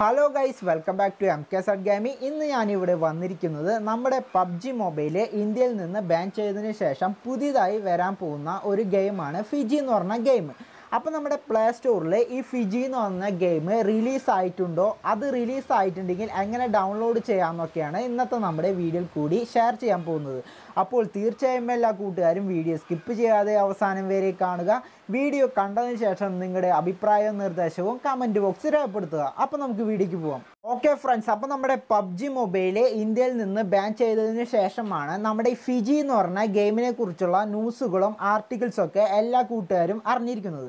hello guys welcome back to M K Z ഗാമി ഇന്ന് ഞാനിവിടെ വന്നിരിക്കുന്നത് നമ്മുടെ പബ്ജി മൊബൈല് ഇന്ത്യയിൽ നിന്ന് ബാൻ ചെയ്തതിന് ശേഷം പുതിയതായി വരാൻ പോകുന്ന ഒരു ഗെയിമാണ് ഫിജി എന്ന് പറഞ്ഞ ഗെയിം അപ്പോൾ നമ്മുടെ പ്ലേ സ്റ്റോറിൽ ഈ ഫിജി എന്ന് പറഞ്ഞ ഗെയിം റിലീസ് ആയിട്ടുണ്ടോ അത് റിലീസ് ആയിട്ടുണ്ടെങ്കിൽ എങ്ങനെ ഡൗൺലോഡ് ചെയ്യാമെന്നൊക്കെയാണ് ഇന്നത്തെ നമ്മുടെ വീഡിയോയിൽ കൂടി ഷെയർ ചെയ്യാൻ പോകുന്നത് അപ്പോൾ തീർച്ചയായും എല്ലാ കൂട്ടുകാരും വീഡിയോ സ്കിപ്പ് ചെയ്യാതെ അവസാനം വരെ കാണുക വീഡിയോ കണ്ടതിന് ശേഷം നിങ്ങളുടെ അഭിപ്രായവും നിർദ്ദേശവും കമൻറ്റ് ബോക്സിൽ രേഖപ്പെടുത്തുക അപ്പോൾ നമുക്ക് വീഡിയോയ്ക്ക് പോകാം ഓക്കെ ഫ്രണ്ട്സ് അപ്പോൾ നമ്മുടെ പബ്ജി മൊബൈൽ ഇന്ത്യയിൽ നിന്ന് ബാൻ ചെയ്തതിന് ശേഷമാണ് നമ്മുടെ ഈ ഫിജി എന്ന് പറഞ്ഞ ഗെയിമിനെ കുറിച്ചുള്ള ന്യൂസുകളും ആർട്ടിക്കിൾസൊക്കെ ഒക്കെ എല്ലാ കൂട്ടുകാരും അറിഞ്ഞിരിക്കുന്നത്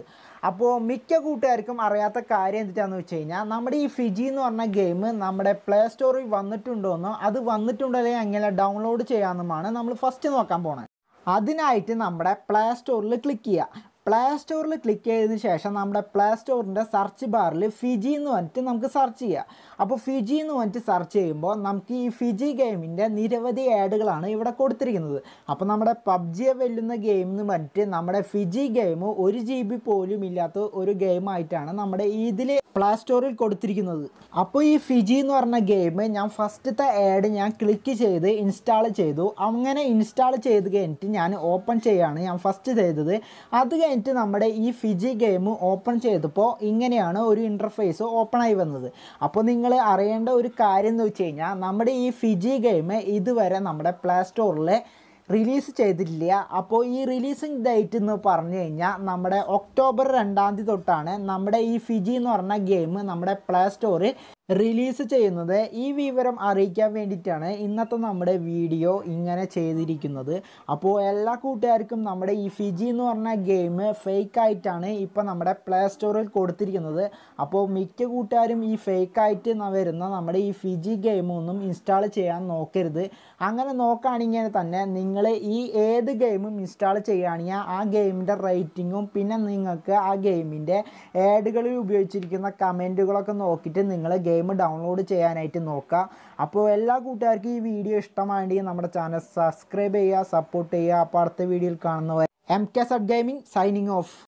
അപ്പോൾ മിക്ക കൂട്ടുകാർക്കും അറിയാത്ത കാര്യം എന്തിട്ടാന്ന് വെച്ച് കഴിഞ്ഞാൽ നമ്മുടെ ഈ ഫിജി എന്ന് പറഞ്ഞ ഗെയിം നമ്മുടെ പ്ലേ സ്റ്റോറിൽ വന്നിട്ടുണ്ടോയെന്നോ അത് വന്നിട്ടുണ്ടോ അല്ലെങ്കിൽ എങ്ങനെ ഡൗൺലോഡ് ചെയ്യാമെന്നുമാണ് നമ്മൾ ഫസ്റ്റ് നോക്കാൻ പോണത് അതിനായിട്ട് നമ്മുടെ പ്ലേ സ്റ്റോറിൽ ക്ലിക്ക് ചെയ്യുക പ്ലേ സ്റ്റോറിൽ ക്ലിക്ക് ചെയ്തതിന് ശേഷം നമ്മുടെ പ്ലേ സ്റ്റോറിൻ്റെ സെർച്ച് ബാറിൽ ഫിജി എന്ന് പറഞ്ഞിട്ട് നമുക്ക് സെർച്ച് ചെയ്യാം അപ്പോൾ ഫിജി എന്ന് പറഞ്ഞിട്ട് സെർച്ച് ചെയ്യുമ്പോൾ നമുക്ക് ഈ ഫിജി ഗെയിമിൻ്റെ നിരവധി ആഡുകളാണ് ഇവിടെ കൊടുത്തിരിക്കുന്നത് അപ്പോൾ നമ്മുടെ പബ്ജിയെ വെല്ലുന്ന ഗെയിം എന്ന് പറഞ്ഞിട്ട് നമ്മുടെ ഫിജി ഗെയിം ഒരു ജി ബി പോലും ഇല്ലാത്ത ഒരു ഗെയിമായിട്ടാണ് നമ്മുടെ ഇതിൽ പ്ലേ സ്റ്റോറിൽ കൊടുത്തിരിക്കുന്നത് അപ്പോൾ ഈ ഫിജി എന്ന് പറഞ്ഞ ഗെയിം ഞാൻ ഫസ്റ്റത്തെ ആഡ് ഞാൻ ക്ലിക്ക് ചെയ്ത് ഇൻസ്റ്റാൾ ചെയ്തു അങ്ങനെ ഇൻസ്റ്റാൾ ചെയ്ത് കഴിഞ്ഞിട്ട് ഞാൻ ഓപ്പൺ ചെയ്യാണ് ഞാൻ ഫസ്റ്റ് ചെയ്തത് അത് മിനിറ്റ് നമ്മുടെ ഈ ഫിജി ഗെയിം ഓപ്പൺ ചെയ്തപ്പോൾ ഇങ്ങനെയാണ് ഒരു ഇൻ്റർഫേസ് ഓപ്പണായി വന്നത് അപ്പോൾ നിങ്ങൾ അറിയേണ്ട ഒരു കാര്യം എന്ന് വെച്ച് കഴിഞ്ഞാൽ നമ്മുടെ ഈ ഫിജി ഗെയിം ഇതുവരെ നമ്മുടെ പ്ലേ സ്റ്റോറിൽ റിലീസ് ചെയ്തിട്ടില്ല അപ്പോൾ ഈ റിലീസിങ് ഡേറ്റ് എന്ന് പറഞ്ഞു കഴിഞ്ഞാൽ നമ്മുടെ ഒക്ടോബർ രണ്ടാം തീയതി തൊട്ടാണ് നമ്മുടെ ഈ ഫിജി എന്ന് പറഞ്ഞ ഗെയിം നമ്മുടെ പ്ലേ സ്റ്റോറിൽ റിലീസ് ചെയ്യുന്നത് ഈ വിവരം അറിയിക്കാൻ വേണ്ടിയിട്ടാണ് ഇന്നത്തെ നമ്മുടെ വീഡിയോ ഇങ്ങനെ ചെയ്തിരിക്കുന്നത് അപ്പോൾ എല്ലാ കൂട്ടുകാർക്കും നമ്മുടെ ഈ ഫിജി എന്ന് പറഞ്ഞ ഗെയിം ഫേക്ക് ആയിട്ടാണ് ഇപ്പോൾ നമ്മുടെ പ്ലേ സ്റ്റോറിൽ കൊടുത്തിരിക്കുന്നത് അപ്പോൾ മിക്ക കൂട്ടുകാരും ഈ ഫേക്ക് ആയിട്ട് വരുന്ന നമ്മുടെ ഈ ഫിജി ഗെയിമൊന്നും ഇൻസ്റ്റാൾ ചെയ്യാൻ നോക്കരുത് അങ്ങനെ നോക്കുകയാണെങ്കിൽ തന്നെ നിങ്ങൾ ഈ ഏത് ഗെയിമും ഇൻസ്റ്റാൾ ചെയ്യുകയാണെങ്കിൽ ആ ഗെയിമിൻ്റെ റേറ്റിങ്ങും പിന്നെ നിങ്ങൾക്ക് ആ ഗെയിമിൻ്റെ ഏഡുകളിൽ ഉപയോഗിച്ചിരിക്കുന്ന കമൻറ്റുകളൊക്കെ നോക്കിയിട്ട് നിങ്ങൾ ഗെയിം ഗെയിം ഡൗൺലോഡ് ചെയ്യാനായിട്ട് നോക്കുക അപ്പോൾ എല്ലാ കൂട്ടുകാർക്കും ഈ വീഡിയോ ഇഷ്ടമായെങ്കിൽ നമ്മുടെ ചാനൽ സബ്സ്ക്രൈബ് ചെയ്യുക സപ്പോർട്ട് ചെയ്യുക അപ്പോൾ അടുത്ത വീഡിയോയിൽ കാണുന്നവരെ M K sub gaming signing of